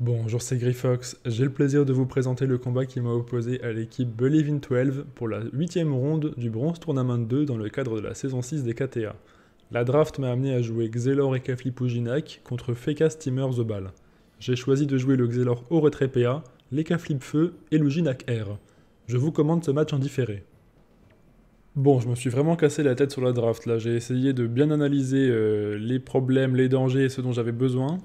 Bonjour, c'est Grifox. J'ai le plaisir de vous présenter le combat qui m'a opposé à l'équipe Believe in 12 pour la 8ème ronde du Bronze Tournament 2 dans le cadre de la saison 6 des KTA. La draft m'a amené à jouer Xelor et Kafli contre Fekas Steamer The Ball. J'ai choisi de jouer le Xelor au retrait PA, l'Ekaflip Feu et le Jinak R. Je vous commande ce match en différé. Bon, je me suis vraiment cassé la tête sur la draft là, j'ai essayé de bien analyser euh, les problèmes, les dangers et ce dont j'avais besoin.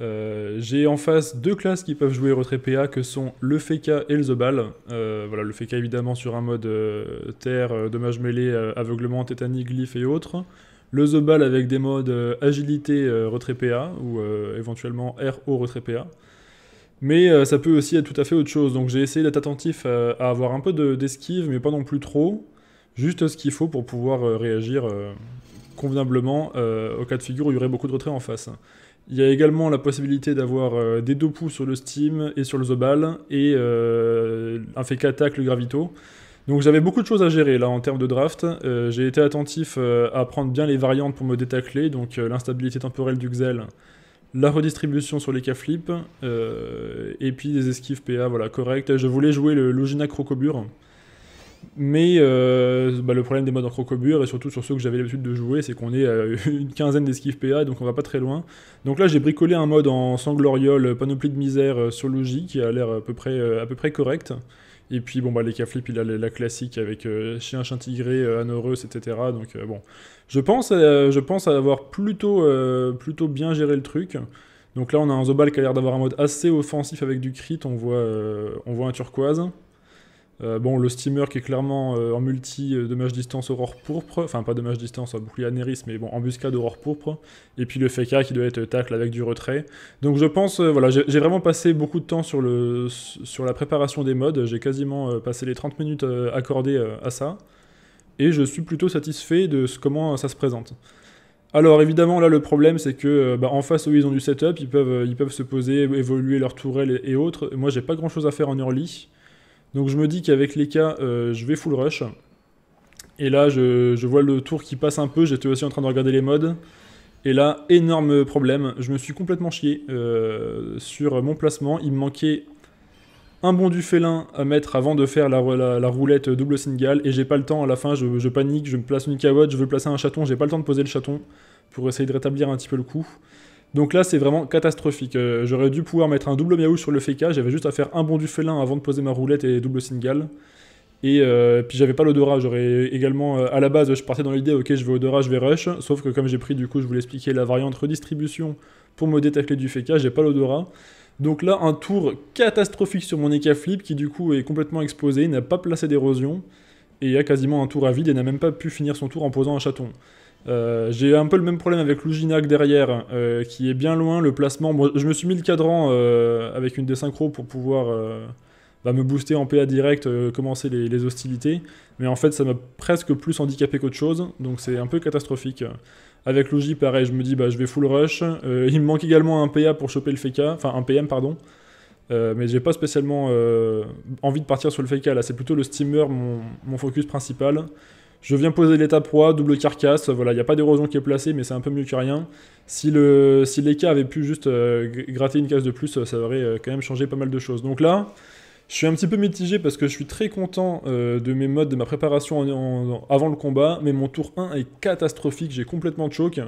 Euh, j'ai en face deux classes qui peuvent jouer retrait PA que sont le Feka et le Zobal. Euh, le Feka évidemment sur un mode euh, terre, dommage mêlé, aveuglement, tétanie, glyph et autres. Le Zobal avec des modes agilité, retrait PA ou éventuellement RO retrait PA. Mais ça peut aussi être tout à fait autre chose. Donc j'ai essayé d'être attentif à, avoir un peu d'esquive, mais pas non plus trop. Juste ce qu'il faut pour pouvoir réagir convenablement au cas de figure où il y aurait beaucoup de retrait en face. Il y a également la possibilité d'avoir euh, des deux sur le Steam et sur le Zobal et euh, un fait attack le Gravito. Donc j'avais beaucoup de choses à gérer là en termes de draft. Euh, j'ai été attentif à prendre bien les variantes pour me détacler, donc l'instabilité temporelle du Xel, la redistribution sur les cas flip, et puis des esquives PA voilà, correct. Je voulais jouer le Logina Crocobur, mais euh, bah, le problème des modes en crocobure, et surtout sur ceux que j'avais l'habitude de jouer, c'est qu'on est, à euh, une quinzaine d'esquives PA, donc on va pas très loin. Donc là, j'ai bricolé un mode en sangloriole, panoplie de misère sur euh, Logi, qui a l'air à, peu près, à peu près correct. Et puis, bon, bah, les caflips, il a la classique avec chien, chien tigré, anoreux, etc. Donc, bon, je pense, je avoir plutôt, plutôt bien géré le truc. Donc là, on a un Zobal qui a l'air d'avoir un mode assez offensif avec du crit, on voit un turquoise. Euh, bon, le steamer qui est clairement euh, en multi euh, dommage distance aurore pourpre, enfin pas dommage distance, bouclier anéris, mais bon, embuscade aurore pourpre, et puis le Feka qui doit être tacle avec du retrait. Donc je pense, voilà, j'ai vraiment passé beaucoup de temps sur, la préparation des modes, j'ai quasiment passé les 30 minutes accordées à ça, et je suis plutôt satisfait de comment ça se présente. Alors évidemment là le problème c'est que bah, en face où ils ont du setup ils peuvent, se poser, évoluer leurs tourelles et, et autres. Moi j'ai pas grand chose à faire en early. Donc je me dis qu'avec les cas, euh, je vais full rush. Et là, je, vois le tour qui passe un peu. J'étais aussi en train de regarder les modes. Et là, énorme problème. Je me suis complètement chié euh, sur mon placement. Il me manquait un bond du félin à mettre avant de faire la, roulette double single. Et j'ai pas le temps. À la fin, je, panique. Je me place une carotte. Je veux placer un chaton. J'ai pas le temps de poser le chaton pour essayer de rétablir un petit peu le coup. Donc là, c'est vraiment catastrophique. Euh, j'aurais dû pouvoir mettre un double miaou sur le FK, j'avais juste à faire un bond du félin avant de poser ma roulette et double single. Et euh, puis j'avais pas l'odorat, j'aurais également, euh, à la base je partais dans l'idée, ok je vais odorat, je vais rush, sauf que comme j'ai pris du coup, je vous expliquer la variante redistribution pour me détacler du féca. j'ai pas l'odorat. Donc là un tour catastrophique sur mon Eka Flip qui du coup est complètement exposé, n'a pas placé d'érosion, et a quasiment un tour à vide et n'a même pas pu finir son tour en posant un chaton. Euh, j'ai un peu le même problème avec Luginac derrière, euh, qui est bien loin. Le placement, je me suis mis le cadran euh, avec une des synchros pour pouvoir bah, me booster en PA direct, commencer les, hostilités. Mais en fait, ça m'a presque plus handicapé qu'autre chose, donc c'est un peu catastrophique. Avec Lugi, pareil, je me dis, bah, je vais full rush. il me manque également un PA pour choper le FK, e enfin un PM, pardon. mais j'ai pas spécialement envie de partir sur le FK e là c'est plutôt le steamer mon focus principal. Je viens poser l'étape 3, double carcasse, voilà, il n'y a pas d'érosion qui est placée, mais c'est un peu mieux que rien. Si, le, si avait pu juste euh, gratter une case de plus, euh, ça aurait euh, quand même changé pas mal de choses. Donc là, je suis un petit peu mitigé parce que je suis très content de mes modes, de ma préparation avant le combat, mais mon tour 1 est catastrophique, j'ai complètement de choc,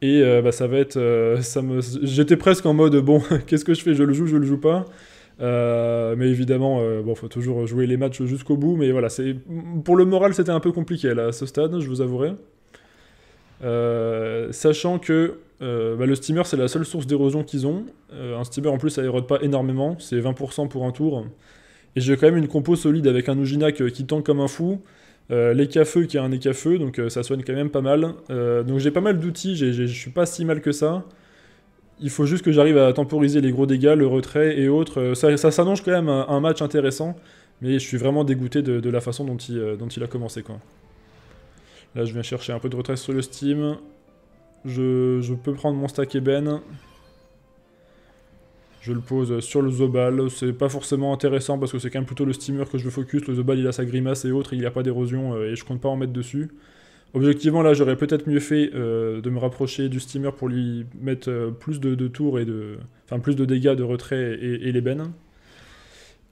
Et bah, ça va être. ça me... J'étais presque en mode bon, qu'est-ce que je fais Je le joue, je le joue pas euh, mais évidemment, il euh, faut toujours jouer les matchs jusqu'au bout. Mais voilà, pour le moral, c'était un peu compliqué à ce stade, je vous avouerai. Euh, sachant que bah, le steamer, c'est la seule source d'érosion qu'ils ont. un steamer, en plus, ça érode pas énormément. C'est 20% pour un tour. Et j'ai quand même une compo solide avec un Ujinak qui tank comme un fou. Euh, l'écafeu qui a un écafeu, donc ça soigne quand même pas mal. donc j'ai pas mal d'outils, je suis pas si mal que ça. Il faut juste que j'arrive à temporiser les gros dégâts, le retrait et autres. Euh, ça, ça s'annonce quand même un, match intéressant, mais je suis vraiment dégoûté de, la façon euh, dont il, a commencé. Quoi. Là, je viens chercher un peu de retrait sur le Steam. Je, peux prendre mon stack Eben. Je le pose sur le Zobal. C'est pas forcément intéressant parce que c'est quand même plutôt le steamer que je veux focus. Le Zobal il a sa grimace et autres, il n'y a pas d'érosion euh, et je compte pas en mettre dessus. Objectivement, là, j'aurais peut-être mieux fait euh, de me rapprocher du steamer pour lui mettre euh, plus de, tours et de. Enfin, plus de dégâts de retrait et, l'ébène.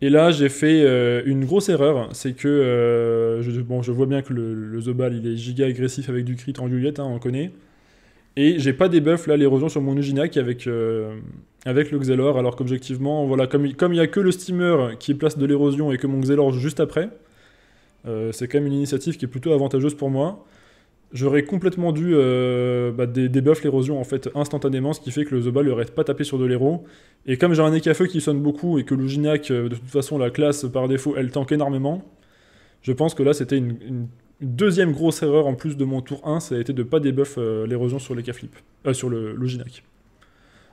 Et là, j'ai fait euh, une grosse erreur. C'est que. je, bon, je vois bien que le, Zobal, il est giga agressif avec du crit en Juliette, hein, on connaît. Et j'ai pas buffs là l'érosion sur mon Uginac avec, avec le Xelor, alors qu'objectivement, voilà, comme il n'y y a que le steamer qui place de l'érosion et que mon Xelor juste après, c'est quand même une initiative qui est plutôt avantageuse pour moi j'aurais complètement dû euh, bah, l'érosion en fait instantanément, ce qui fait que le Zoba lui aurait pas tapé sur de l'héros. Et comme j'ai un Ekafeu qui sonne beaucoup et que l'Uginak, euh, de toute façon, la classe par défaut, elle tank énormément, je pense que là c'était une, deuxième grosse erreur en plus de mon tour 1, ça a été de pas débuff euh, l'érosion sur les euh, sur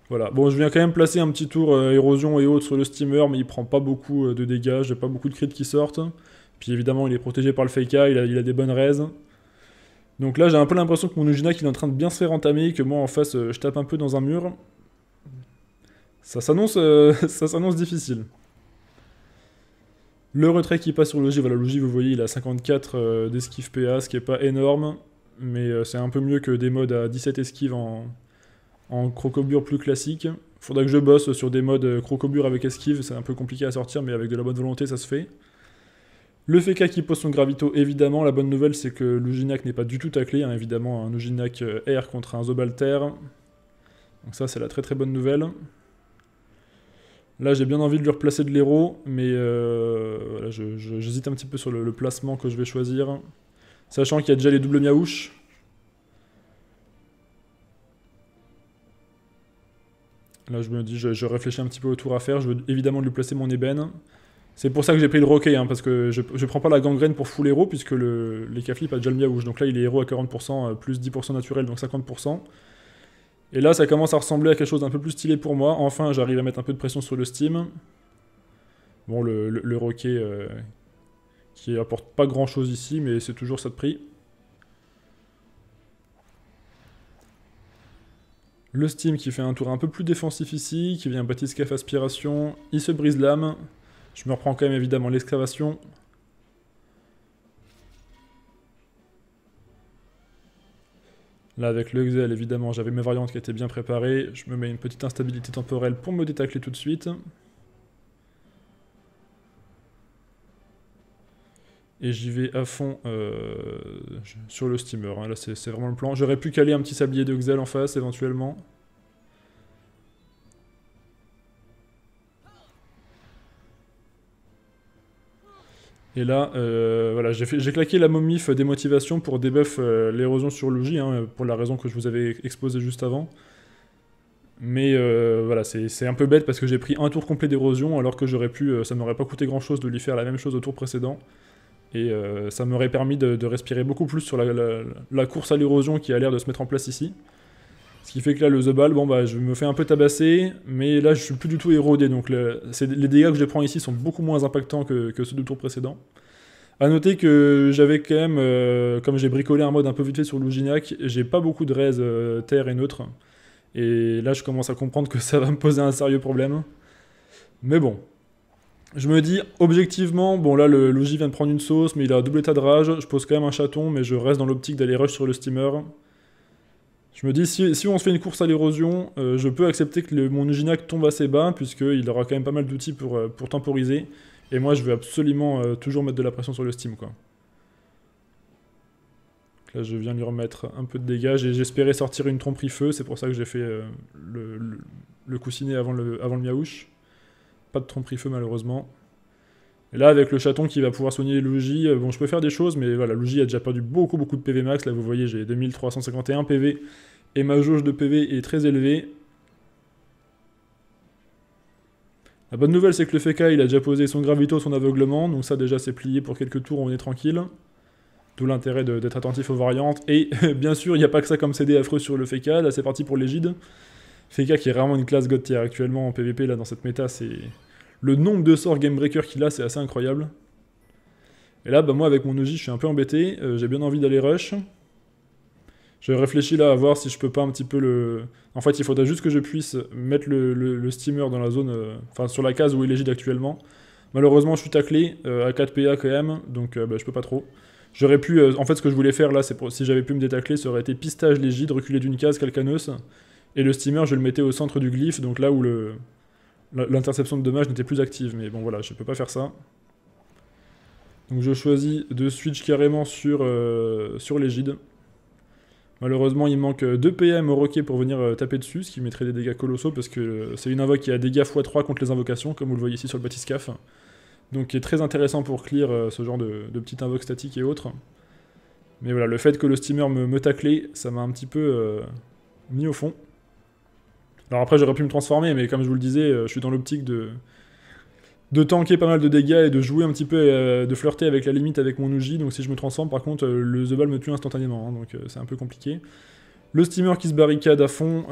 Voilà, bon je viens quand même placer un petit tour érosion et autres sur le steamer, mais il prend pas beaucoup de dégâts, j'ai pas beaucoup de crit qui sortent. Puis évidemment il est protégé par le Feika, il a, il a des bonnes raises. Donc là, j'ai un peu l'impression que mon Ujina qui est en train de bien se faire entamer, que moi en face, euh, je tape un peu dans un mur. Ça s'annonce euh, difficile. Le retrait qui passe sur Logi, voilà, Logi, vous voyez, il a 54 d'esquive PA, ce qui est pas énorme, mais euh, c'est un peu mieux que des modes à 17 esquives en, en crocobure plus classique. Faudra que je bosse sur des modes crocobure avec esquive, c'est un peu compliqué à sortir, mais avec de la bonne volonté, ça se fait. Le FK qui pose son gravito, évidemment. La bonne nouvelle, c'est que l'Uginac n'est pas du tout taclé. Hein. évidemment, un Uginac euh, R contre un Zobalter. Donc ça, c'est la très très bonne nouvelle. Là, j'ai bien envie de lui replacer de l'héros, mais euh, j'hésite un petit peu sur le, placement que je vais choisir. Sachant qu'il y a déjà les doubles miaouches. Là, je me dis, je, je réfléchis un petit peu au tour à faire. Je veux évidemment lui placer mon ébène. C'est pour ça que j'ai pris le roquet, hein, parce que je, ne prends pas la gangrène pour full héros, puisque les caflips a déjà le miaouche. Donc là, il est héros à 40%, euh, plus 10% naturel, donc 50%. Et là, ça commence à ressembler à quelque chose d'un peu plus stylé pour moi. Enfin, j'arrive à mettre un peu de pression sur le Steam. Bon, le, le, roquet euh, qui apporte pas grand chose ici, mais c'est toujours ça de prix. Le Steam qui fait un tour un peu plus défensif ici, qui vient bâtir Scaf Aspiration, il se brise l'âme, je me reprends quand même évidemment l'excavation. Là, avec le Xel, évidemment, j'avais mes variantes qui étaient bien préparées. Je me mets une petite instabilité temporelle pour me détacler tout de suite. Et j'y vais à fond euh, sur le steamer. Hein. Là, c'est vraiment le plan. J'aurais pu caler un petit sablier de en face, éventuellement. Et là, euh, j'ai claqué la momif euh, des motivations pour débuff euh, l'érosion sur logis, hein, pour la raison que je vous avais exposée juste avant. Mais voilà, c'est un peu bête parce que j'ai pris un tour complet d'érosion alors que j'aurais pu, ça m'aurait pas coûté grand chose de lui faire la même chose au tour précédent. Et ça m'aurait permis de, respirer beaucoup plus sur la course à l'érosion qui a l'air de se mettre en place ici. Ce qui fait que là, le The Ball, bon, bah, je me fais un peu tabasser, mais là, je suis plus du tout érodé. Donc, les dégâts que je prends ici sont beaucoup moins impactants que, ceux du tour précédent. A noter que j'avais quand même, euh, comme j'ai bricolé un mode un peu vite fait sur Lougignac, j'ai pas beaucoup de raise euh, terre et neutre. Et là, je commence à comprendre que ça va me poser un sérieux problème. Mais bon. Je me dis, objectivement, bon là, le Logi vient de prendre une sauce, mais il a un double état de rage. Je pose quand même un chaton, mais je reste dans l'optique d'aller rush sur le steamer. Je me dis, si, on se fait une course à l'érosion, euh, je peux accepter que mon Uginac tombe assez bas, puisqu'il aura quand même pas mal d'outils pour, euh, pour temporiser. Et moi, je veux absolument euh, toujours mettre de la pression sur le Steam, quoi. là, je viens lui remettre un peu de dégâts. J'espérais sortir une tromperie feu, c'est pour ça que j'ai fait le, le, coussinet avant le, avant le miaouche. Pas de tromperie feu, malheureusement. Et là, avec le chaton qui va pouvoir soigner Logi, euh, bon, je peux faire des choses, mais voilà, Logi a déjà perdu beaucoup, beaucoup de PV max. Là, vous voyez, j'ai 2351 PV, et ma jauge de PV est très élevée. La bonne nouvelle, c'est que le Feka, il a déjà posé son Gravito, son aveuglement, donc ça, déjà, c'est plié pour quelques tours, on est tranquille. D'où l'intérêt d'être attentif aux variantes. Et bien sûr, il n'y a pas que ça comme CD affreux sur le Feka. Là, c'est parti pour l'égide. Feka qui est vraiment une classe god tier actuellement en PvP, là, dans cette méta, c'est... Le nombre de sorts Game Breaker qu'il a, c'est assez incroyable. Et là, bah, moi, avec mon Oji, je suis un peu embêté. Euh, j'ai bien envie d'aller rush. Je réfléchis là à voir si je peux pas un petit peu le... En fait, il faudrait juste que je puisse mettre le, steamer dans la zone... Euh, enfin, sur la case où il est actuellement. Malheureusement, je suis taclé euh, à 4 PA quand même, donc bah, je peux pas trop. J'aurais pu... en fait, ce que je voulais faire là, c'est si j'avais pu me détacler, ça aurait été pistage légide, reculer d'une case, calcaneuse. Et le steamer, je le mettais au centre du glyphe, donc là où le... L'interception de dommage n'était plus active, mais bon voilà, je peux pas faire ça. Donc je choisis de switch carrément sur, euh, sur l'égide. Malheureusement, il manque 2 PM au roquet pour venir euh, taper dessus, ce qui mettrait des dégâts colossaux, parce que c'est une invoque qui a dégâts x3 contre les invocations, comme vous le voyez ici sur le batiscaf. Donc qui est très intéressant pour clear euh, ce genre de, petites petite invoque statique et autres. Mais voilà, le fait que le steamer me, me taclait, ça m'a un petit peu mis au fond. Alors après, j'aurais pu me transformer, mais comme je vous le disais, euh, je suis dans l'optique de de tanker pas mal de dégâts et de jouer un petit peu, euh, de flirter avec la limite avec mon Uji. Donc si je me transforme, par contre, euh, le The Ball me tue instantanément, hein, donc c'est un peu compliqué. Le steamer qui se barricade à fond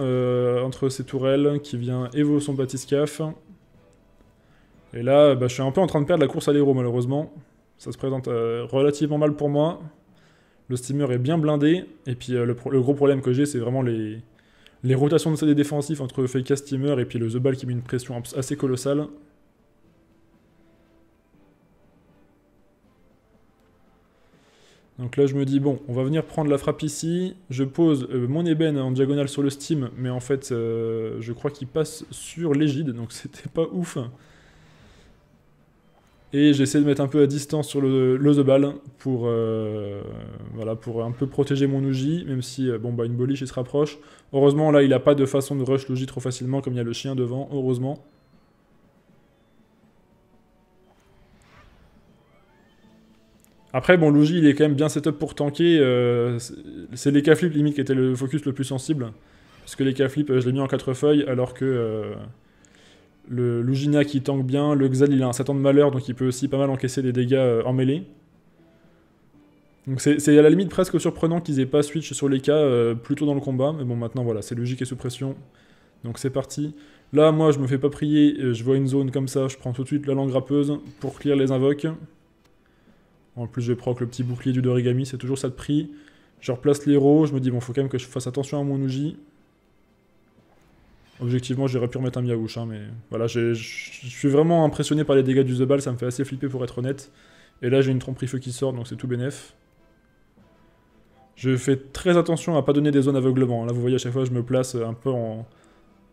entre ses tourelles, qui vient évo son batiscaf. Et là, bah, je suis un peu en train de perdre la course à l'héros, malheureusement. Ça se présente relativement mal pour moi. Le steamer est bien blindé. Et puis le gros problème que j'ai, c'est vraiment les, les rotations de CD défensif entre Fake Steamer et puis le The Ball qui met une pression assez colossale. Donc là, je me dis, bon, on va venir prendre la frappe ici. Je pose euh, mon ébène en diagonale sur le Steam, mais en fait, euh, je crois qu'il passe sur l'égide, donc c'était pas ouf. Et j'essaie de mettre un peu à distance sur le, le the ball pour, euh, voilà, pour un peu protéger mon Uji, même si euh, bon, bah, une boliche il se rapproche. Heureusement, là, il n'a pas de façon de rush l'Uji trop facilement, comme il y a le chien devant, heureusement. Après, bon, l'ouji il est quand même bien setup pour tanker. Euh, c'est les k flips limite, qui était le focus le plus sensible. Parce que les K-Flip, je l'ai mis en quatre feuilles, alors que... Le Lugina qui tank bien. Le Xal, il a un Satan de malheur, donc il peut aussi pas mal encaisser des dégâts euh, en mêlée. Donc c'est à la limite presque surprenant qu'ils aient pas switch sur les cas euh, plutôt dans le combat. Mais bon, maintenant, voilà, c'est logique et sous pression. Donc c'est parti. Là, moi, je me fais pas prier. Euh, je vois une zone comme ça. Je prends tout de suite la langue rappeuse pour clear les invoques. En plus, je proc le petit bouclier du Dorigami. C'est toujours ça de prix. Je replace l'héros. Je me dis, bon, faut quand même que je fasse attention à mon Uji. Objectivement, j'aurais pu remettre un Miaouche, hein, mais voilà, je suis vraiment impressionné par les dégâts du The Ball, ça me fait assez flipper pour être honnête. Et là, j'ai une tromperie feu qui sort, donc c'est tout bénef. Je fais très attention à pas donner des zones aveuglement. Là, vous voyez, à chaque fois, je me place un peu en,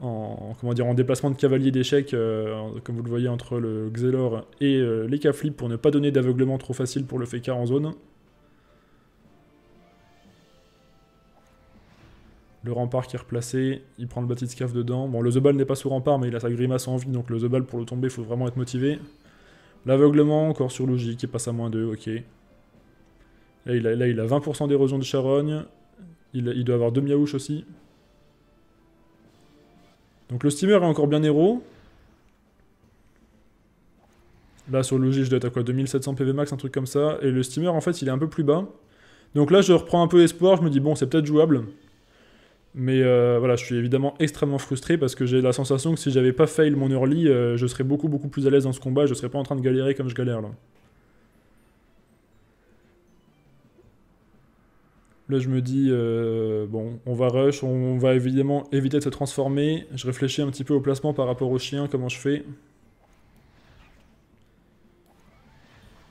comment dire, en déplacement de cavalier d'échec, euh, comme vous le voyez, entre le Xelor et euh, les pour ne pas donner d'aveuglement trop facile pour le Fekar en zone. Le rempart qui est replacé, il prend le de dedans. Bon, le The Ball n'est pas sous rempart, mais il a sa grimace en vie, donc le The Ball pour le tomber, il faut vraiment être motivé. L'aveuglement, encore sur logique, il passe à moins 2, ok. Là, il a, là, il a 20% d'érosion de charogne. Il, doit avoir 2 miaouches aussi. Donc le steamer est encore bien héros. Là, sur logique, je dois être à quoi 2700 PV max, un truc comme ça. Et le steamer, en fait, il est un peu plus bas. Donc là, je reprends un peu espoir. Je me dis, bon, c'est peut-être jouable. Mais euh, voilà, je suis évidemment extrêmement frustré parce que j'ai la sensation que si j'avais pas fail mon early, euh, je serais beaucoup beaucoup plus à l'aise dans ce combat, je serais pas en train de galérer comme je galère là. Là je me dis, euh, bon, on va rush, on va évidemment éviter de se transformer, je réfléchis un petit peu au placement par rapport au chien, comment je fais.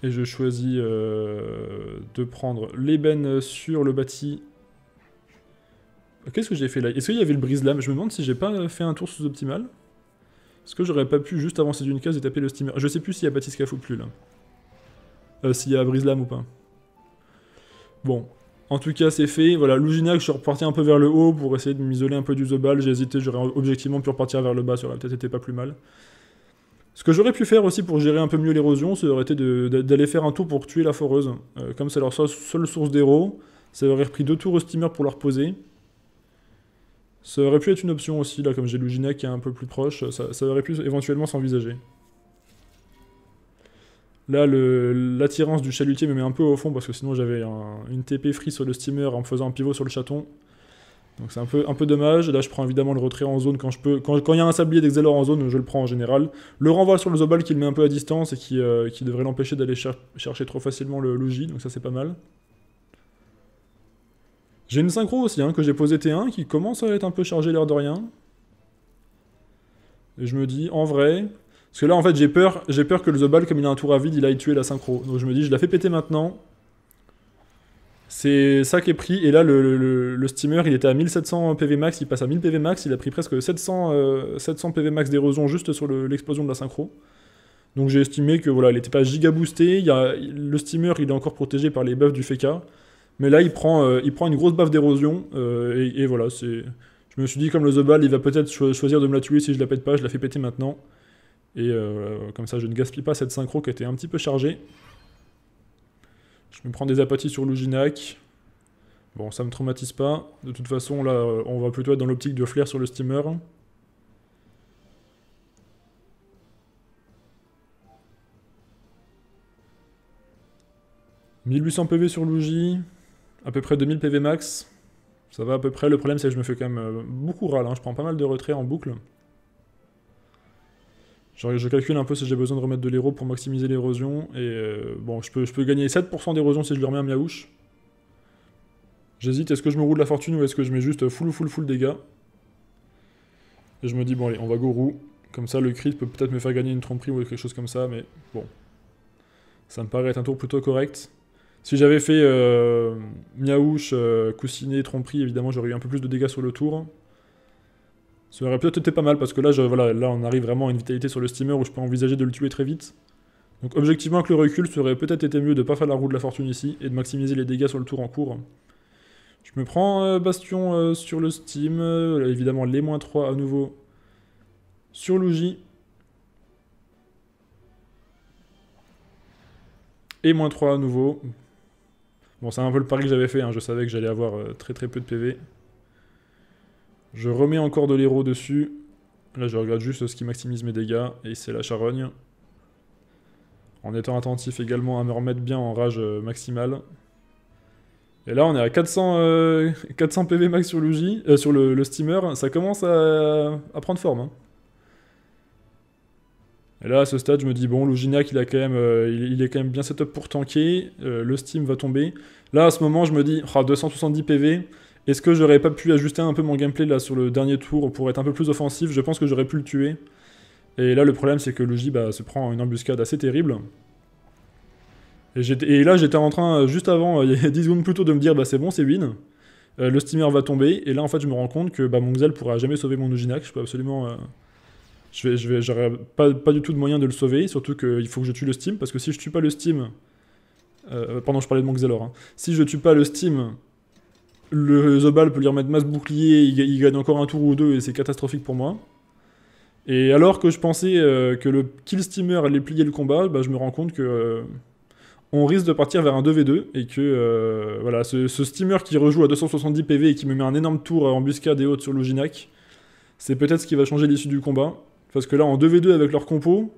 Et je choisis de prendre l'ébène sur le bâti Qu'est-ce que j'ai fait là Est-ce qu'il y avait le brise lame Je me demande si j'ai pas fait un tour sous-optimal. Est-ce que j'aurais pas pu juste avancer d'une case et taper le steamer Je sais plus s'il y a Batiscaf ou plus là. Euh, s'il y a brise lame ou pas. Bon. En tout cas, c'est fait. Voilà, Luginac, je suis reparti un peu vers le haut pour essayer de m'isoler un peu du Zobal. J'ai hésité, j'aurais objectivement pu repartir vers le bas, ça aurait peut-être été pas plus mal. Ce que j'aurais pu faire aussi pour gérer un peu mieux l'érosion, ça aurait été d'aller faire un tour pour tuer la foreuse. Euh, comme c'est leur seule source d'héros, ça aurait repris deux tours au steamer pour leur poser. Ça aurait pu être une option aussi, là, comme j'ai l'Ujinek qui est un peu plus proche, ça, aurait pu éventuellement s'envisager. Là, l'attirance du chalutier me met un peu au fond parce que sinon j'avais une TP free sur le steamer en faisant un pivot sur le chaton. Donc c'est un peu, un peu dommage. Là, je prends évidemment le retrait en zone quand je peux. Quand il y a un sablier d'exelor en zone, je le prends en général. Le renvoi sur le Zobal qui le met un peu à distance et qui, euh, devrait l'empêcher d'aller chercher trop facilement le logis donc ça c'est pas mal. J'ai une synchro aussi, hein, que j'ai posé T1, qui commence à être un peu chargée l'air de rien. Et je me dis, en vrai... Parce que là, en fait, j'ai peur, j'ai peur que le The Ball, comme il a un tour à vide, il aille tuer la synchro. Donc je me dis, je la fais péter maintenant. C'est ça qui est pris. Et là, le, steamer, il était à 1700 PV max, il passe à 1000 PV max, il a pris presque 700, 700 PV max d'érosion juste sur l'explosion de la synchro. Donc j'ai estimé que voilà, n'était pas giga Il y a, le steamer, il est encore protégé par les buffs du FK. E mais là, il prend, euh, il prend une grosse baffe d'érosion. Euh, et, voilà, c'est. Je me suis dit, comme le The Ball, il va peut-être choisir de me la tuer si je la pète pas. Je la fais péter maintenant. Et euh, comme ça, je ne gaspille pas cette synchro qui était un petit peu chargée. Je me prends des apathies sur Luginac. Bon, ça me traumatise pas. De toute façon, là, on va plutôt être dans l'optique de flair sur le steamer. « 1800 PV sur Luigi, à peu près 2000 PV max. Ça va à peu près. Le problème, c'est que je me fais quand même euh, beaucoup râle. Hein. Je prends pas mal de retrait en boucle. Genre, je calcule un peu si j'ai besoin de remettre de l'héros pour maximiser l'érosion. Et euh, bon, je peux, je peux gagner 7% d'érosion si je lui remets un miaouche. J'hésite, est-ce que je me roule la fortune ou est-ce que je mets juste full full full dégâts Et je me dis, bon allez, on va gourou. Comme ça, le crit peut peut-être me faire gagner une tromperie ou quelque chose comme ça, mais bon. Ça me paraît être un tour plutôt correct. Si j'avais fait euh, Miaouche, euh, Coussinet, Tromperie, évidemment, j'aurais eu un peu plus de dégâts sur le tour. Ça aurait peut-être été pas mal, parce que là, je, voilà, là, on arrive vraiment à une vitalité sur le steamer où je peux envisager de le tuer très vite. Donc objectivement, avec le recul, ça aurait peut-être été mieux de pas faire la roue de la fortune ici, et de maximiser les dégâts sur le tour en cours. Je me prends euh, Bastion sur le steam, évidemment les moins 3 à nouveau sur Luigi. Et moins 3 à nouveau. Bon, c'est un peu le pari que j'avais fait, hein. je savais que j'allais avoir euh, très très peu de PV. Je remets encore de l'héros dessus. Là, je regarde juste ce qui maximise mes dégâts, et c'est la charogne. En étant attentif également à me remettre bien en rage euh, maximale. Et là, on est à 400, 400 PV max sur, euh, le, steamer. Ça commence à, prendre forme. Hein. Et là, à ce stade, je me dis, bon, l'Uginak, il, a quand même, euh, il, est quand même bien setup pour tanker. Euh, le Steam va tomber. Là, à ce moment, je me dis, 270 PV. Est-ce que j'aurais pas pu ajuster un peu mon gameplay là sur le dernier tour pour être un peu plus offensif Je pense que j'aurais pu le tuer. Et là, le problème, c'est que Logi bah, se prend une embuscade assez terrible. Et, là, j'étais en train, euh, juste avant, il y a 10 secondes plus tôt, de me dire, bah, c'est bon, c'est win. le steamer va tomber. Et là, en fait, je me rends compte que bah, mon Xel pourra jamais sauver mon Uginac. Je peux absolument je vais, je pas, du tout de moyen de le sauver, surtout qu'il faut que je tue le Steam, parce que si je tue pas le Steam, euh, euh pendant je parlais de mon hein. si je tue pas le Steam, le Zobal peut lui remettre masse bouclier, il, gagne encore un tour ou deux et c'est catastrophique pour moi. Et alors que je pensais euh, que le kill steamer allait plier le combat, bah, je me rends compte que euh, on risque de partir vers un 2v2 et que voilà, ce, steamer qui rejoue à 270 PV et qui me met un énorme tour embuscade et haute sur Loginac, c'est peut-être ce qui va changer l'issue du combat. Parce que là, en 2v2 avec leur compo,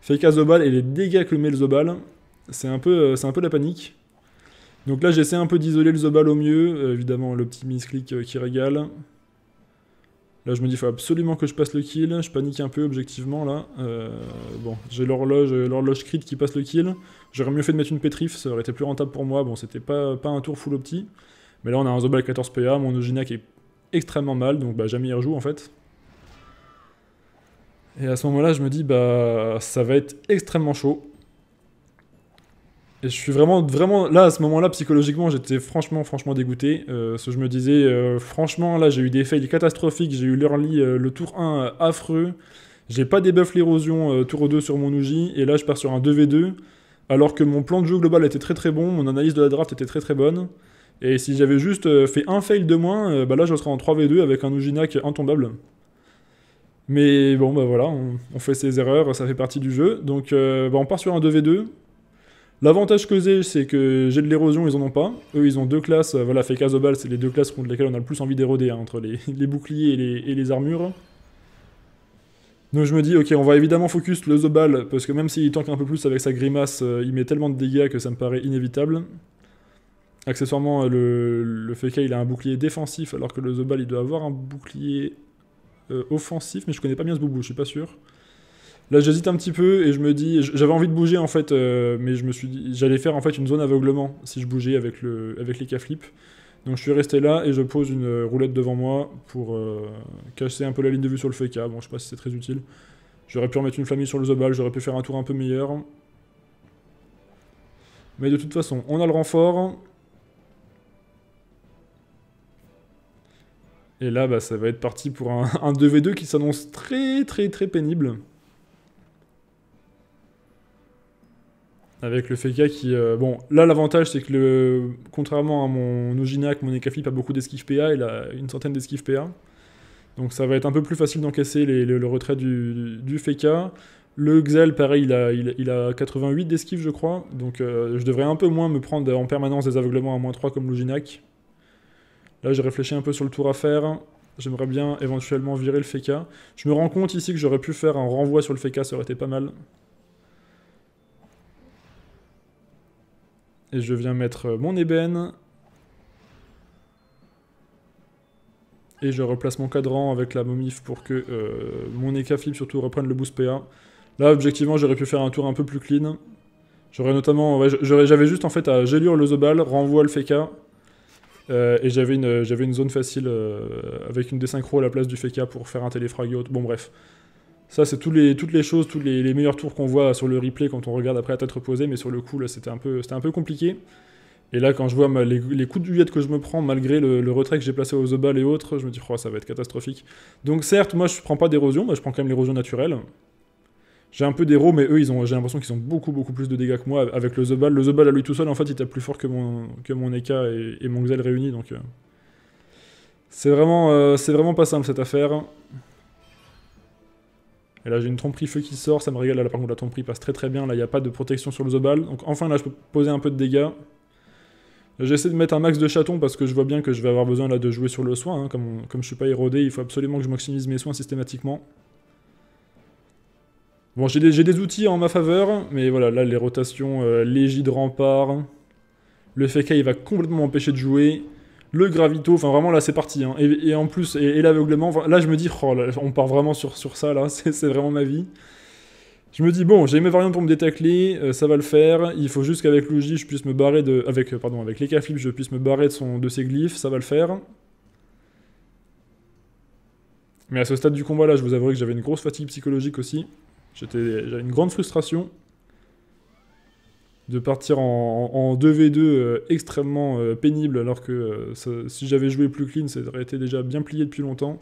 Fake Zobal et les dégâts que met le Zobal, c'est un, peu, euh, un peu la panique. Donc là, j'essaie un peu d'isoler le Zobal au mieux. Euh, évidemment, le petit euh, qui régale. Là, je me dis, il faut absolument que je passe le kill. Je panique un peu, objectivement, là. bon, j'ai l'horloge l'horloge crit qui passe le kill. J'aurais mieux fait de mettre une pétrif, ça aurait été plus rentable pour moi. Bon, c'était pas, pas un tour full opti. Mais là, on a un Zobal 14 PA, mon Ogina qui est extrêmement mal, donc bah, jamais il rejoue, en fait. Et à ce moment-là, je me dis, bah, ça va être extrêmement chaud. Et je suis vraiment, vraiment, là, à ce moment-là, psychologiquement, j'étais franchement, franchement dégoûté. Euh, ce que je me disais, euh, franchement, là, j'ai eu des fails catastrophiques, j'ai eu l'early, euh, le tour 1 affreux, j'ai pas débuff l'érosion tour 2 sur mon Uji, et là, je pars sur un 2v2, alors que mon plan de jeu global était très très bon, mon analyse de la draft était très très bonne, et si j'avais juste fait un fail de moins, bah là, je serais en 3v2 avec un Nak intombable. Mais bon, bah voilà, on, fait ses erreurs, ça fait partie du jeu. Donc euh, bah, on part sur un 2v2. L'avantage que j'ai, c'est que j'ai de l'érosion, ils en ont pas. Eux, ils ont deux classes, euh, voilà, Zobal, c'est les deux classes contre lesquelles on a le plus envie d'éroder, hein, entre les, boucliers et les, armures. Donc je me dis, ok, on va évidemment focus le Zobal, parce que même s'il tanque un peu plus avec sa grimace, euh, il met tellement de dégâts que ça me paraît inévitable. Accessoirement, le, le il a un bouclier défensif, alors que le Zobal, il doit avoir un bouclier euh, offensif, mais je connais pas bien ce boubou, je suis pas sûr. Là, j'hésite un petit peu et je me dis, j'avais envie de bouger en fait, euh, mais je me suis dit, j'allais faire en fait une zone aveuglement si je bougeais avec le avec les K-flip. Donc je suis resté là et je pose une euh, roulette devant moi pour cacher casser un peu la ligne de vue sur le FK. Bon, je sais pas si c'est très utile. J'aurais pu remettre une flamme sur le Zobal, j'aurais pu faire un tour un peu meilleur. Mais de toute façon, on a le renfort. Et là, bah, ça va être parti pour un, 2v2 qui s'annonce très très très pénible. Avec le Feka qui... Euh, bon, là l'avantage c'est que le, contrairement à mon Oginac, mon Ekaflip a beaucoup d'esquive PA, il a une centaine d'esquive PA. Donc ça va être un peu plus facile d'encaisser le retrait du, Feka. Le Xel, pareil, il a, il, a 88 d'esquive, je crois. Donc euh, je devrais un peu moins me prendre en permanence des aveuglements à moins 3 comme Loginac. Là, j'ai réfléchi un peu sur le tour à faire. J'aimerais bien éventuellement virer le FK. E je me rends compte ici que j'aurais pu faire un renvoi sur le Feka, ça aurait été pas mal. Et je viens mettre mon ébène. Et je replace mon cadran avec la momif pour que euh, mon Eka flip surtout reprenne le boost PA. Là, objectivement, j'aurais pu faire un tour un peu plus clean. J'aurais notamment... j'avais juste en fait à gélure le Zobal, renvoi le FK, e euh, et euh, j'avais une, zone facile euh, avec une des synchro à la place du FK pour faire un téléfrag et Bon, bref. Ça, c'est toutes les, choses, tous les, meilleurs tours qu'on voit sur le replay quand on regarde après à tête reposée, mais sur le coup, là, c'était un peu, compliqué. Et là, quand je vois les, coups de juliette que je me prends, malgré le, retrait que j'ai placé aux obal et autres, je me dis, oh, ça va être catastrophique. Donc, certes, moi, je prends pas d'érosion, moi, je prends quand même l'érosion naturelle. J'ai un peu d'héros, mais eux, ils ont, j'ai l'impression qu'ils ont beaucoup, beaucoup plus de dégâts que moi avec le Zobal. Le Zobal à lui tout seul, en fait, il tape plus fort que mon, que mon Eka et, mon Xel réunis. Donc, euh, c'est vraiment, euh, vraiment pas simple cette affaire. Et là, j'ai une tromperie feu qui sort, ça me régale. Là, par contre, la tromperie passe très très bien. Là, il n'y a pas de protection sur le Zobal. Donc, enfin, là, je peux poser un peu de dégâts. J'essaie de mettre un max de chatons parce que je vois bien que je vais avoir besoin là de jouer sur le soin. Hein. Comme, comme je suis pas érodé, il faut absolument que je maximise mes soins systématiquement. Bon, j'ai des, outils en ma faveur, mais voilà, là, les rotations, euh, de rempart, le FK, il va complètement m'empêcher de jouer, le gravito, enfin vraiment, là, c'est parti. Hein. Et, en plus, et, l'aveuglement, là, je me dis, oh on part vraiment sur, sur ça, là, c'est vraiment ma vie. Je me dis, bon, j'ai mes variantes pour me détacler, euh, ça va le faire, il faut juste qu'avec l'ouji je puisse me barrer de... Avec, euh, pardon, avec les je puisse me barrer de, son, de ses glyphes, ça va le faire. Mais à ce stade du combat là, je vous avouerai que j'avais une grosse fatigue psychologique aussi. J'avais une grande frustration de partir en, 2v2 euh, extrêmement euh, pénible, alors que euh, si j'avais joué plus clean, ça aurait été déjà bien plié depuis longtemps.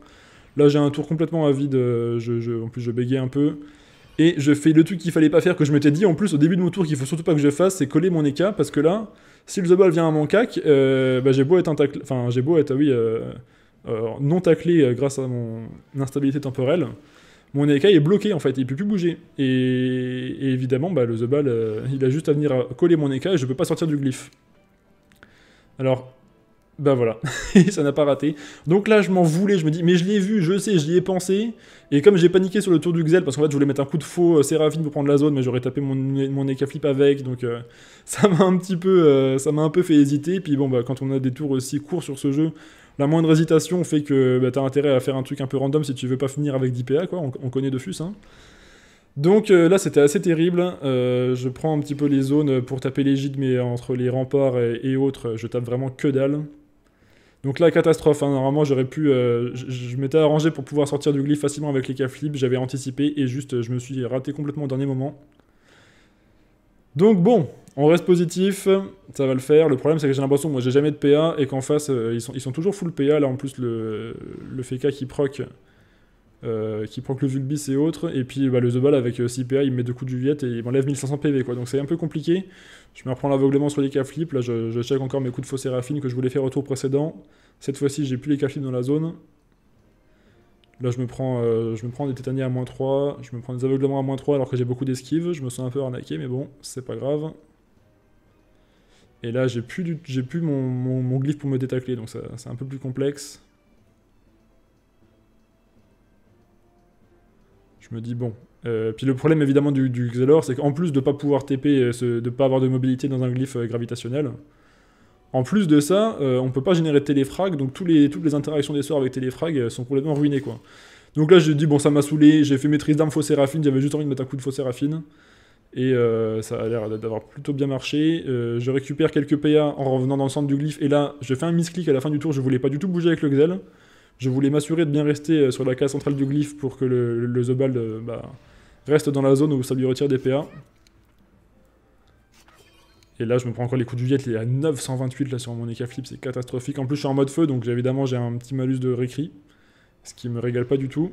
Là, j'ai un tour complètement à vide, en plus je bégayais un peu. Et je fais le truc qu'il fallait pas faire, que je m'étais dit en plus au début de mon tour qu'il faut surtout pas que je fasse, c'est coller mon éca, parce que là, si le The Ball vient à mon cac, bah, j'ai beau être, enfin, j'ai beau être ah non taclé grâce à mon instabilité temporelle mon EK est bloqué en fait, il peut plus bouger. Et, évidemment, bah, le The Ball, euh, il a juste à venir euh, coller mon et je peux pas sortir du glyphe. Alors, ben voilà, ça n'a pas raté. Donc là, je m'en voulais, je me dis, mais je l'ai vu, je sais, j'y ai pensé. Et comme j'ai paniqué sur le tour du Xel, parce qu'en fait, je voulais mettre un coup de faux euh, Séraphine pour prendre la zone, mais j'aurais tapé mon, mon flip avec, donc ça m'a un petit peu, ça m'a un peu fait hésiter. Puis bon, bah, quand on a des tours aussi courts sur ce jeu, la moindre hésitation fait que tu bah, t'as intérêt à faire un truc un peu random si tu veux pas finir avec 10 quoi. On, connaît Dofus, hein. Donc euh, là, c'était assez terrible. Euh, je prends un petit peu les zones pour taper l'égide, mais entre les remparts et, autres, je tape vraiment que dalle. Donc là, catastrophe. Hein. Normalement, j'aurais pu. Euh, je m'étais arrangé pour pouvoir sortir du glyph facilement avec les caflips, J'avais anticipé et juste, je me suis raté complètement au dernier moment. Donc bon, on reste positif, ça va le faire. Le problème, c'est que j'ai l'impression que moi, j'ai jamais de PA et qu'en face, euh, ils, sont, toujours full PA. Là, en plus, le, le FK qui proc, euh, qui le Vulbis et autres. Et puis, bah, le le Ball avec 6 euh, PA, il met deux coups de Juliette et il m'enlève 1500 PV. quoi. Donc, c'est un peu compliqué. Je me reprends l'aveuglement sur les k Là, je, check encore mes coups de fausse séraphine que je voulais faire au tour précédent. Cette fois-ci, j'ai plus les k dans la zone. Là, je me prends, je me prends des tétanies à moins 3, je me prends des aveuglements à moins 3 alors que j'ai beaucoup d'esquives. Je me sens un peu arnaqué, mais bon, c'est pas grave. Et là, j'ai plus, plus mon, glyphe pour me détacler, donc c'est un peu plus complexe. Je me dis, bon. Euh, puis le problème, évidemment, du, Xelor, c'est qu'en plus de ne pas pouvoir TP, euh, de ne pas avoir de mobilité dans un glyphe euh, gravitationnel, en plus de ça, on peut pas générer de téléfrag, donc toutes les interactions des sorts avec téléfrag sont complètement ruinées, quoi. Donc là, j'ai dit, bon, ça m'a saoulé, j'ai fait maîtrise d'armes faux séraphine, j'avais juste envie de mettre un coup de faux séraphine. Et euh, ça a l'air d'avoir plutôt bien marché. Euh, je récupère quelques PA en revenant dans le centre du glyphe. Et là, je fais un misclic à la fin du tour. Je voulais pas du tout bouger avec le Xel. Je voulais m'assurer de bien rester euh, sur la case centrale du glyphe pour que le, The Zobald bah, reste dans la zone où ça lui retire des PA. Et là, je me prends encore les coups du jet. Il est à 928 là, sur mon Ekaflip, C'est catastrophique. En plus, je suis en mode feu. Donc évidemment, j'ai un petit malus de réécrit Ce qui me régale pas du tout.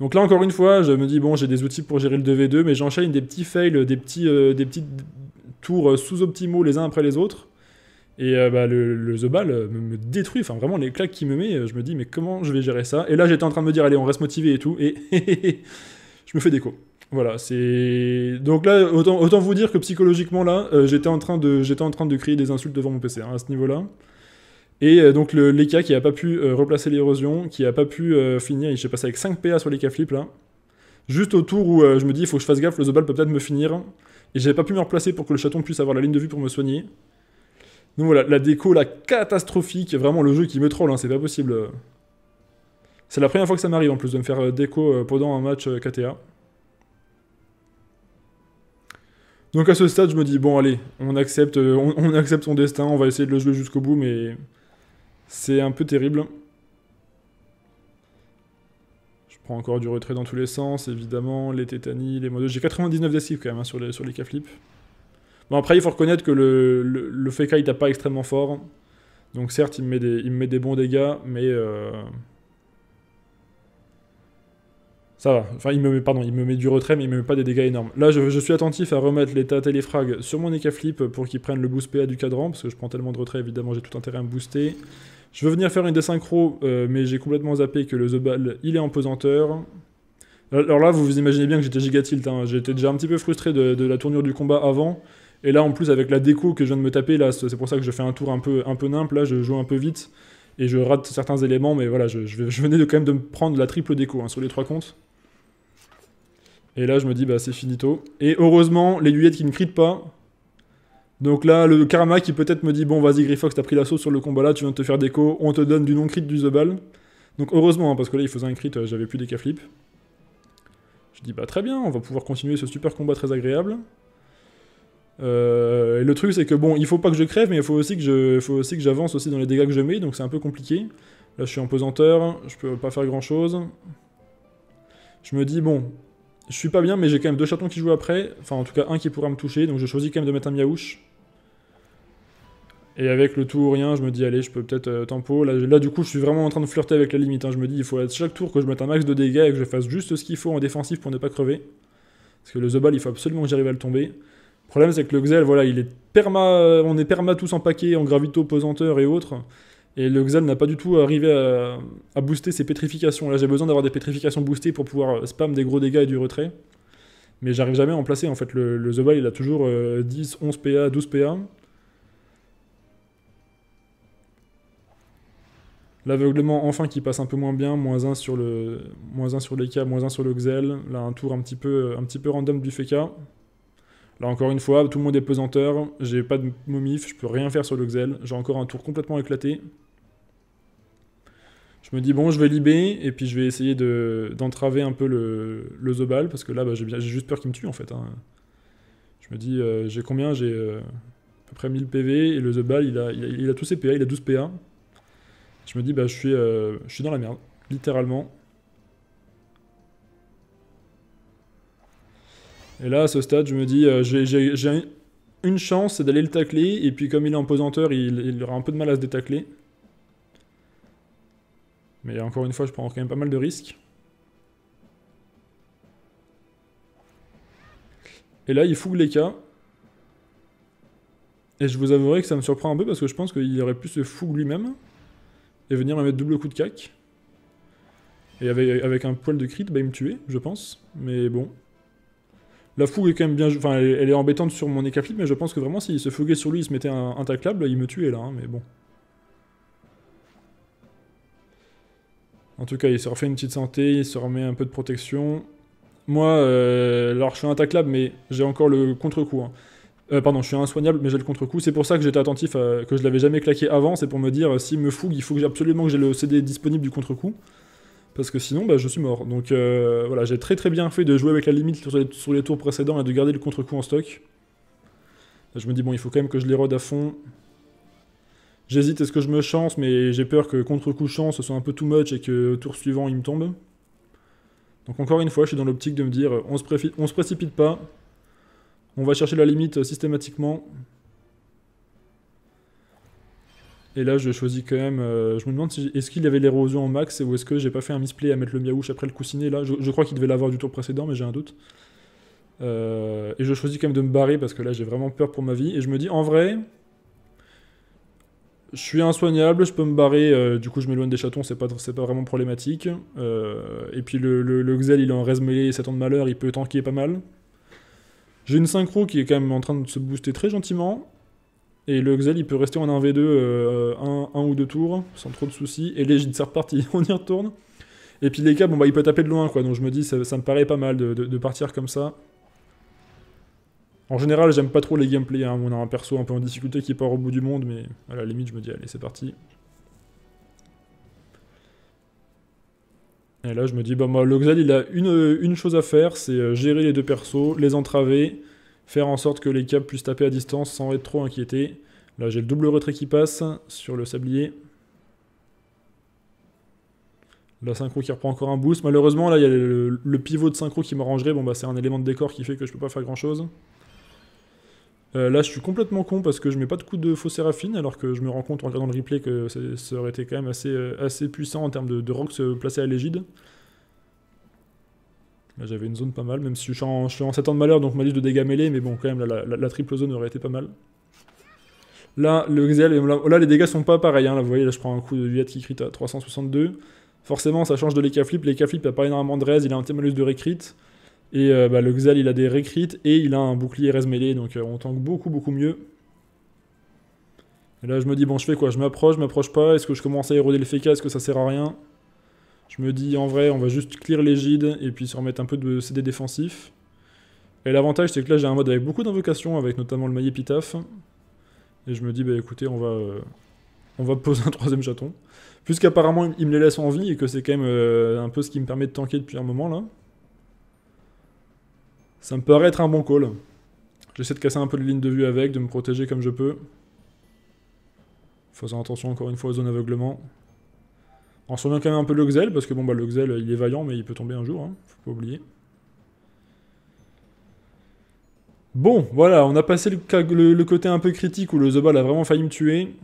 Donc là, encore une fois, je me dis, bon, j'ai des outils pour gérer le 2v2, mais j'enchaîne des petits fails, des petits, euh, des tours euh, sous-optimaux les uns après les autres. Et euh, bah, le, The Ball me, détruit, enfin vraiment les claques qu'il me met, je me dis, mais comment je vais gérer ça Et là, j'étais en train de me dire, allez, on reste motivé et tout, et je me fais déco. Voilà, c'est. Donc là, autant, vous dire que psychologiquement, là, j'étais en, train de, en train de crier des insultes devant mon PC hein, à ce niveau-là. Et euh, donc le Leka qui a pas pu euh, replacer l'érosion, qui a pas pu euh, finir, je sais passé avec 5 PA sur l'Eka flip là. Juste au tour où je me dis il faut que je fasse gaffe, le Zobal peut peut-être me finir. Et j'avais pas pu me replacer pour que le chaton puisse avoir la ligne de vue pour me soigner. Donc voilà, la déco la catastrophique, vraiment le jeu qui me troll, hein, c'est pas possible. C'est la première fois que ça m'arrive en plus de me faire déco pendant un match KTA. Donc à ce stade je me dis bon allez, on accepte, on accepte son destin, on va essayer de le jouer jusqu'au bout mais c'est un peu terrible. Je prends encore du retrait dans tous les sens, évidemment. Les tétanies, les modos. J'ai 99 d'esquive quand même hein, sur les, sur les Bon, après, il faut reconnaître que le, le, il tape pas extrêmement fort. Donc certes, il me met des, il me met des bons dégâts, mais... Euh, ça va. Enfin, il me met, pardon, il me met du retrait, mais il me met pas des dégâts énormes. Là, je, suis attentif à remettre les l'état téléfrag sur mon Ekaflip pour qu'ils prennent le boost PA du cadran, parce que je prends tellement de retrait, évidemment, j'ai tout intérêt à me booster. Je veux venir faire une synchro, euh, mais j'ai complètement zappé que le The Ball, il est en pesanteur. Alors là, vous vous imaginez bien que j'étais giga tilt. Hein. J'étais déjà un petit peu frustré de, la tournure du combat avant. Et là, en plus, avec la déco que je viens de me taper, là, c'est pour ça que je fais un tour un peu, un peu nimple. Là, je joue un peu vite et je rate certains éléments, mais voilà, je, venais de, quand même de me prendre la triple déco hein, sur les trois comptes. Et là, je me dis, bah, c'est finito. Et heureusement, les qui ne critent pas. Donc là, le karma qui peut-être me dit, bon, vas-y, Grifox, t'as pris l'assaut sur le combat là, tu viens de te faire déco, on te donne du non-crit du The Ball. Donc heureusement, hein, parce que là, il faisait un crit, euh, j'avais plus des flip Je dis, bah, très bien, on va pouvoir continuer ce super combat très agréable. Euh, et le truc, c'est que bon, il faut pas que je crève, mais il faut aussi que je, aussi j'avance aussi dans les dégâts que je mets, donc c'est un peu compliqué. Là, je suis en pesanteur, je peux pas faire grand chose. Je me dis, bon, je suis pas bien, mais j'ai quand même deux chatons qui jouent après. Enfin, en tout cas, un qui pourra me toucher. Donc, je choisis quand même de mettre un miaouche. Et avec le tout ou rien, je me dis, allez, je peux peut-être euh, tempo. Là, là, du coup, je suis vraiment en train de flirter avec la limite. Hein. Je me dis, il faut à chaque tour que je mette un max de dégâts et que je fasse juste ce qu'il faut en défensif pour ne pas crever. Parce que le The Ball, il faut absolument que j'arrive à le tomber. Le problème, c'est que le Xel, voilà, il est perma... on est perma tous en paquet, en gravito, pesanteur et autres. Et le Xel n'a pas du tout arrivé à, booster ses pétrifications. Là, j'ai besoin d'avoir des pétrifications boostées pour pouvoir euh, spam des gros dégâts et du retrait. Mais j'arrive jamais à en placer. En fait, le, le Zobal, il a toujours 10, 11 PA, 12 PA. L'aveuglement, enfin, qui passe un peu moins bien. Moins 1 sur, le, moins 1 sur les 1 sur le Xel. Là, un tour un petit peu, euh, un petit peu random du FK. E Là encore une fois, tout le monde est pesanteur, j'ai pas de momif, je peux rien faire sur le Xel, j'ai encore un tour complètement éclaté je me dis bon je vais libérer et puis je vais essayer de d'entraver un peu le, le Zobal parce que là bah, j'ai juste peur qu'il me tue en fait hein. je me dis euh, j'ai combien j'ai euh, à peu près 1000 PV et le Zobal il a, il a, tous ses PA il a 12 PA je me dis bah je suis euh, je suis dans la merde littéralement et là à ce stade je me dis j'ai une chance d'aller le tacler et puis comme il est en pesanteur il aura un peu de mal à se détacler mais encore une fois, je prends quand même pas mal de risques. Et là, il fougue les cas. Et je vous avouerai que ça me surprend un peu parce que je pense qu'il aurait pu se fougue lui-même et venir me mettre double coup de cac. Et avec, un poil de crit, bah, il me tuait, je pense. Mais bon. La fougue est quand même bien... Enfin, elle, est embêtante sur mon écaflip, mais je pense que vraiment, s'il se fouguait sur lui, il se mettait un, intaclable, il me tuait là, hein, mais bon. En tout cas, il se refait une petite santé, il se remet un peu de protection. Moi, euh, alors je suis intaclable, mais j'ai encore le contre-coup. Hein. Euh, pardon, je suis insoignable, mais j'ai le contre-coup. C'est pour ça que j'étais attentif, que je l'avais jamais claqué avant. C'est pour me dire, s'il me fougue, il faut que absolument que j'ai le CD disponible du contre-coup. Parce que sinon, bah, je suis mort. Donc euh, voilà, j'ai très très bien fait de jouer avec la limite sur les, tours précédents et de garder le contre-coup en stock. je me dis, bon, il faut quand même que je les rode à fond. J'hésite, est-ce que je me chance, mais j'ai peur que contre couchant ce soit un peu too much et que tour suivant, il me tombe. Donc encore une fois, je suis dans l'optique de me dire, on se, se précipite pas, on va chercher la limite euh, systématiquement. Et là, je choisis quand même... Euh, je me demande est-ce qu'il y avait l'érosion en max ou est-ce que j'ai pas fait un misplay à mettre le miaouche après le coussinet là. Je, crois qu'il devait l'avoir du tour précédent, mais j'ai un doute. Euh, et je choisis quand même de me barrer parce que là, j'ai vraiment peur pour ma vie. Et je me dis, en vrai, je suis insoignable, je peux me barrer, euh, du coup je m'éloigne des chatons, c'est pas, pas vraiment problématique. Euh, et puis le, le, Xel il est en res mêlé, 7 de malheur, il peut tanker pas mal. J'ai une synchro qui est quand même en train de se booster très gentiment. Et le Xel il peut rester en 1v2 1 euh, un, un, ou deux tours sans trop de soucis. Et les c'est reparti, on y retourne. Et puis les cas, bon bah il peut taper de loin quoi, donc je me dis ça, ça me paraît pas mal de partir comme ça. En général, j'aime pas trop les gameplays hein. on a un perso un peu en difficulté qui part au bout du monde, mais à la limite, je me dis, allez, c'est parti. Et là, je me dis, bah, moi, l'Oxal, il a euh, une, chose à faire, c'est euh, gérer les deux persos, les entraver, faire en sorte que les câbles puissent taper à distance sans être trop inquiétés. Là, j'ai le double retrait qui passe sur le sablier. La synchro qui reprend encore un boost. Malheureusement, là, il y a le, le pivot de synchro qui m'arrangerait. Bon, bah, c'est un élément de décor qui fait que je peux pas faire grand chose. Euh, là, je suis complètement con parce que je mets pas de coup de faux séraphine, alors que je me rends compte en regardant le replay que ça aurait été quand même assez, euh, assez puissant en termes de, de rock euh, se à l'égide. Là, j'avais une zone pas mal, même si je suis en, 7 ans de malheur, donc ma de dégâts mêlés, mais bon, quand même, la, triple zone aurait été pas mal. Là, le les dégâts sont pas pareils, hein, là, vous voyez, là, je prends un coup de Viet qui crit à 362. Forcément, ça change de l'Eka Flip. L'Eka Flip n'a pas énormément de raise, il a un petit malus de récrit. Et euh, bah, le Xal, il a des récrites et il a un bouclier res donc euh, on tank beaucoup, beaucoup mieux. Et là, je me dis, bon, je fais quoi Je m'approche, je m'approche pas. Est-ce que je commence à éroder le FK Est-ce que ça sert à rien Je me dis, en vrai, on va juste clear l'égide et puis se remettre un peu de CD défensif. Et l'avantage, c'est que là, j'ai un mode avec beaucoup d'invocations, avec notamment le maillet Pitaf. Et je me dis, bah écoutez, on va, euh, on va poser un troisième chaton. Puisqu'apparemment, il me les laisse en vie et que c'est quand même un peu ce qui me permet de tanker depuis un moment là. Ça me paraît être un bon call. J'essaie de casser un peu de ligne de vue avec, de me protéger comme je peux. Faisant attention encore une fois aux zones d'aveuglement. En se quand même un peu le Xel parce que bon bah Xel il est vaillant mais il peut tomber un jour, hein. faut pas oublier. Bon, voilà, on a passé le, côté un peu critique où le Ball a vraiment failli me tuer.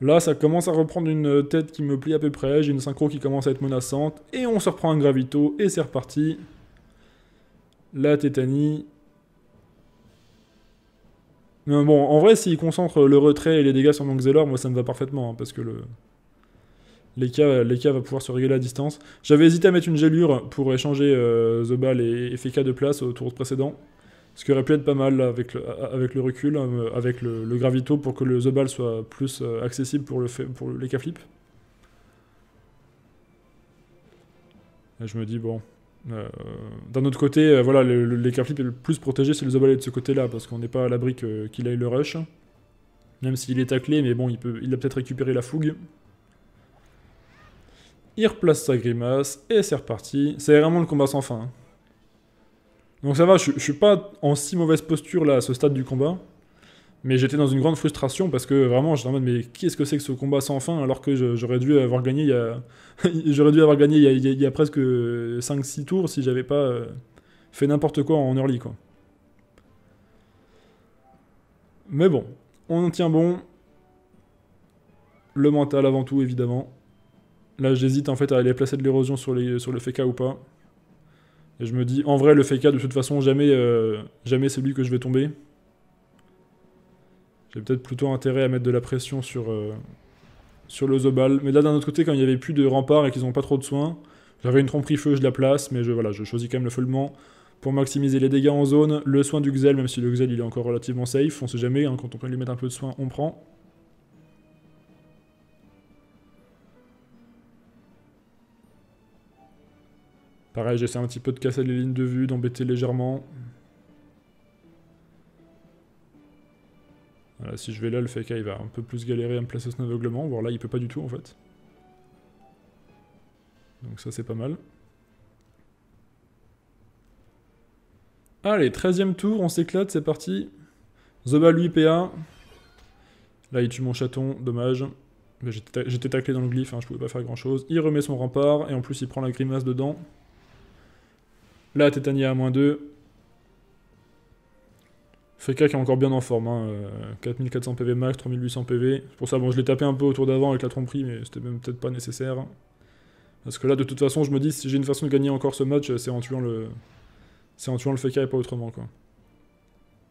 Là, ça commence à reprendre une tête qui me plie à peu près. J'ai une synchro qui commence à être menaçante. Et on se reprend un gravito et c'est reparti. La tétanie. Mais bon, en vrai, s'il concentre le retrait et les dégâts sur Xelor, moi ça me va parfaitement, hein, parce que le... L'Eka va pouvoir se régler à distance. J'avais hésité à mettre une gélure pour échanger euh, The Ball et, FK de place au tour précédent. Ce qui aurait pu être pas mal avec le, avec le recul, hein, euh, avec le, gravito pour que le The Ball soit plus euh, accessible pour le pour l'Eka Flip. Et je me dis, bon, euh, d'un autre côté, euh, voilà, le, flip est le plus protégé, c'est le zobalé de ce côté-là, parce qu'on n'est pas à l'abri qu'il aille le rush. Même s'il est taclé, mais bon, il, peut, il a peut-être récupéré la fougue. Il replace sa grimace, et c'est reparti. C'est vraiment le combat sans fin. Hein. Donc ça va, je, je suis pas en si mauvaise posture là à ce stade du combat. Mais j'étais dans une grande frustration parce que vraiment, j'étais en mode, mais qu'est-ce que c'est que ce combat sans fin alors que j'aurais dû avoir gagné il y a, j'aurais dû avoir gagné il y a, presque 5-6 tours si j'avais pas euh, fait n'importe quoi en early, quoi. Mais bon, on en tient bon. Le mental avant tout, évidemment. Là, j'hésite en fait à aller placer de l'érosion sur, le feka ou pas. Et je me dis, en vrai, le FK, de toute façon, jamais, euh, jamais c'est lui que je vais tomber j'ai peut-être plutôt intérêt à mettre de la pression sur, euh, sur le Zobal. Mais là, d'un autre côté, quand il n'y avait plus de remparts et qu'ils n'ont pas trop de soins, j'avais une tromperie feu, je la place, mais je, voilà, je choisis quand même le feulement pour maximiser les dégâts en zone. Le soin du Xel, même si le Xel il est encore relativement safe, on sait jamais, hein, quand on peut lui mettre un peu de soin, on prend. Pareil, j'essaie un petit peu de casser les lignes de vue, d'embêter légèrement. Euh, si je vais là, le FK va un peu plus galérer à me placer son aveuglement, voir là il peut pas du tout en fait. Donc ça c'est pas mal. Allez, 13ème tour, on s'éclate, c'est parti. Zoba lui PA. Là il tue mon chaton, dommage. J'étais taclé dans le glyphe, je hein, je pouvais pas faire grand chose. Il remet son rempart et en plus il prend la grimace dedans. Là Tétania à moins 2. Fekka qui est encore bien en forme, 4400 hein, euh, PV max, 3800 PV. Pour ça, bon, je l'ai tapé un peu autour d'avant avec la tromperie, mais c'était même peut-être pas nécessaire. Parce que là, de toute façon, je me dis, si j'ai une façon de gagner encore ce match, c'est en tuant le... C'est en tuant le Feka et pas autrement, quoi.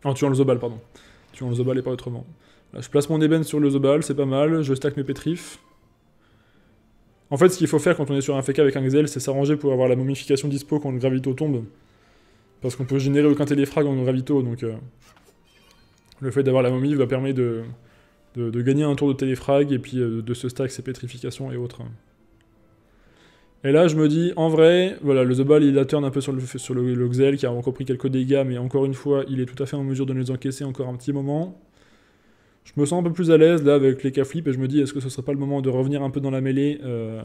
En tuant le Zobal, pardon. Tuant le Zobal et pas autrement. Là, je place mon Eben sur le Zobal, c'est pas mal. Je stack mes pétrifs. En fait, ce qu'il faut faire quand on est sur un Fekka avec un Xel, c'est s'arranger pour avoir la momification dispo quand le Gravito tombe. Parce qu'on peut générer aucun téléfrag en Gravito, donc... Euh, le fait d'avoir la momie va permettre de, gagner un tour de téléfrag et puis euh, de se stack ses pétrifications et autres. Et là, je me dis, en vrai, voilà, le The il la turn un peu sur le, sur le, Xel, qui a encore pris quelques dégâts, mais encore une fois, il est tout à fait en mesure de les encaisser encore un petit moment. Je me sens un peu plus à l'aise, là, avec les K-Flip, et je me dis, est-ce que ce ne serait pas le moment de revenir un peu dans la mêlée euh,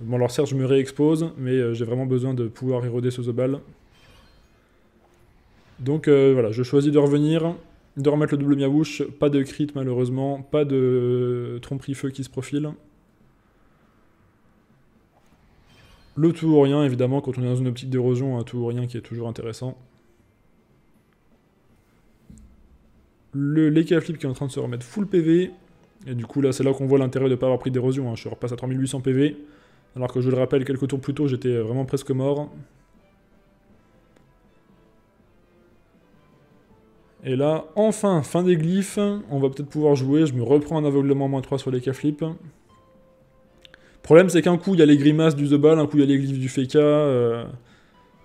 Bon, alors certes, je me réexpose, mais euh, j'ai vraiment besoin de pouvoir éroder ce zobal Donc, voilà, je choisis de revenir de remettre le double miaouche, pas de crit malheureusement, pas de tromperie-feu qui se profile. Le tout ou rien, évidemment, quand on est dans une optique d'érosion, un tout ou rien qui est toujours intéressant. Le Leica Flip qui est en train de se remettre full PV. Et du coup, là, c'est là qu'on voit l'intérêt de ne pas avoir pris d'érosion. Hein. Je repasse à 3800 PV. Alors que je le rappelle, quelques tours plus tôt, j'étais vraiment presque mort. Et là, enfin, fin des glyphes. On va peut-être pouvoir jouer. Je me reprends un aveuglement moins 3 sur les K-Flip. Problème, c'est qu'un coup, il y a les grimaces du The Ball, un coup, il y a les glyphes du Feka, euh,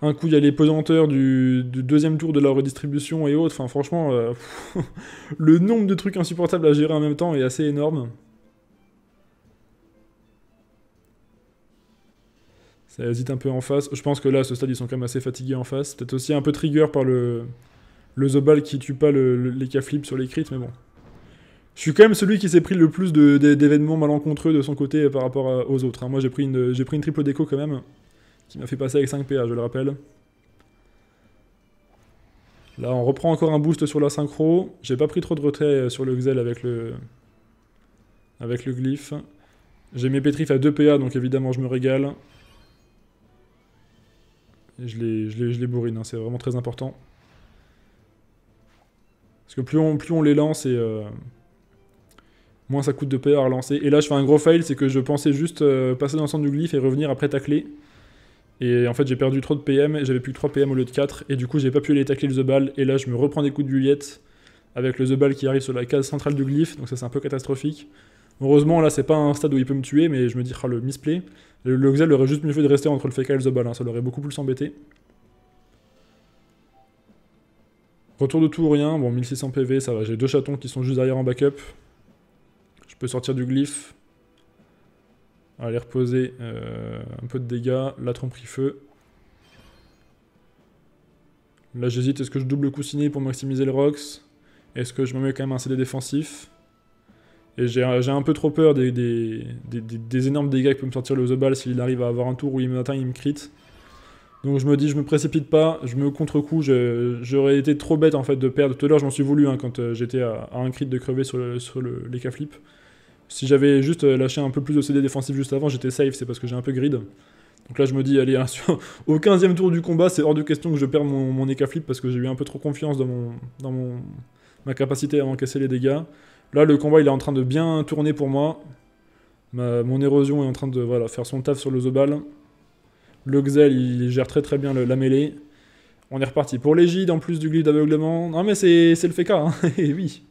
un coup, il y a les pesanteurs du, deuxième tour de la redistribution et autres. Enfin, franchement, euh, le nombre de trucs insupportables à gérer en même temps est assez énorme. Ça hésite un peu en face. Je pense que là, à ce stade, ils sont quand même assez fatigués en face. Peut-être aussi un peu trigger par le, le Zobal qui tue pas les cas sur les crits, mais bon. Je suis quand même celui qui s'est pris le plus d'événements malencontreux de son côté par rapport aux autres. Hein. Moi, j'ai pris, une, pris une triple déco quand même, qui m'a fait passer avec 5 PA, je le rappelle. Là, on reprend encore un boost sur la synchro. J'ai pas pris trop de retrait euh, sur le Xel avec le, avec le glyphe. J'ai mes pétrifs à 2 PA, donc évidemment, je me régale. je les, bourrine, hein. c'est vraiment très important. Parce que plus on, les lance et euh, moins ça coûte de payer à relancer. Et là, je fais un gros fail, c'est que je pensais juste euh, passer dans le centre du glyphe et revenir après tacler. Et en fait, j'ai perdu trop de PM, j'avais plus que 3 PM au lieu de 4, et du coup, j'ai pas pu aller tacler le The Ball. Et là, je me reprends des coups de Juliette avec le The Ball qui arrive sur la case centrale du glyphe, donc ça, c'est un peu catastrophique. Heureusement, là, c'est pas un stade où il peut me tuer, mais je me dis, oh, le misplay. Le, le aurait juste mieux fait de rester entre le Fecal et le The Ball, hein. ça l'aurait beaucoup plus embêté. Retour de tout rien, bon 1600 PV, ça va, j'ai deux chatons qui sont juste derrière en backup. Je peux sortir du glyphe. Aller reposer euh, un peu de dégâts, la tromperie feu. Là j'hésite, est-ce que je double coussiné pour maximiser le rocks Est-ce que je me mets quand même un CD défensif Et j'ai un peu trop peur des, énormes dégâts que peut me sortir le The Ball s'il arrive à avoir un tour où il me et il me crit. Donc je me dis, je me précipite pas, je me contre-coup, j'aurais été trop bête en fait de perdre. Tout à l'heure, je m'en suis voulu hein, quand euh, j'étais à, un crit de crever sur, le, Si j'avais juste euh, lâché un peu plus de CD défensif juste avant, j'étais safe, c'est parce que j'ai un peu grid. Donc là, je me dis, allez, hein, au 15 e tour du combat, c'est hors de question que je perde mon, mon parce que j'ai eu un peu trop confiance dans, mon, dans ma capacité à encaisser les dégâts. Là, le combat, il est en train de bien tourner pour moi. mon érosion est en train de voilà, faire son taf sur le Zobal. Le Xel, il gère très très bien la mêlée. On est reparti pour l'égide en plus du glide d'aveuglement. Non mais c'est le FK, hein. et oui.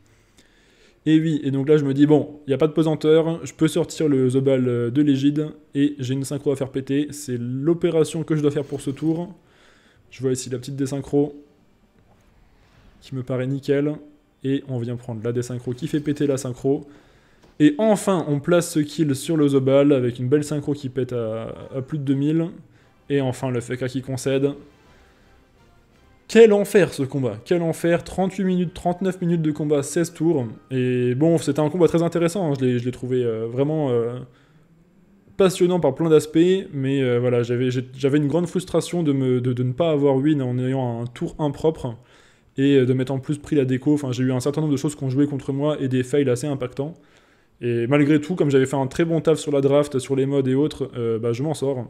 Et oui, et donc là je me dis, bon, il n'y a pas de pesanteur, je peux sortir le Zobal euh, de l'égide, et j'ai une synchro à faire péter, c'est l'opération que je dois faire pour ce tour. Je vois ici la petite désynchro, qui me paraît nickel, et on vient prendre la synchro qui fait péter la synchro. Et enfin, on place ce kill sur le Zobal avec une belle synchro qui pète à plus de 2000. Et enfin le FK qui concède. Quel enfer ce combat, quel enfer, 38 minutes, 39 minutes de combat, 16 tours, et bon, c'était un combat très intéressant, hein. je l'ai trouvé euh, vraiment euh, passionnant par plein d'aspects, mais euh, voilà, j'avais une grande frustration de, ne pas avoir win en ayant un tour impropre, et de m'être en plus pris la déco, enfin j'ai eu un certain nombre de choses qu'on joué contre moi, et des fails assez impactants, et malgré tout, comme j'avais fait un très bon taf sur la draft, sur les modes et autres, bah, je m'en sors,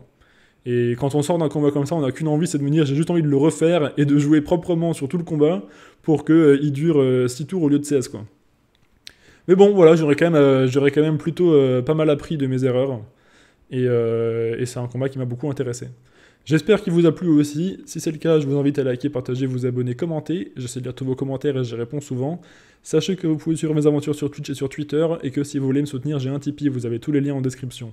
et quand on sort d'un combat comme ça, on n'a qu'une envie, c'est de me j'ai juste envie de le refaire et de jouer proprement sur tout le combat pour qu'il euh, dure 6 euh, tours au lieu de 16. Mais bon, voilà, j'aurais quand, même, euh, quand même plutôt pas mal appris de mes erreurs. Et, et c'est un combat qui m'a beaucoup intéressé. J'espère qu'il vous a plu aussi. Si c'est le cas, je vous invite à liker, partager, vous abonner, commenter. J'essaie de lire tous vos commentaires et j'y réponds souvent. Sachez que vous pouvez suivre mes aventures sur Twitch et sur Twitter et que si vous voulez me soutenir, j'ai un Tipeee, vous avez tous les liens en description.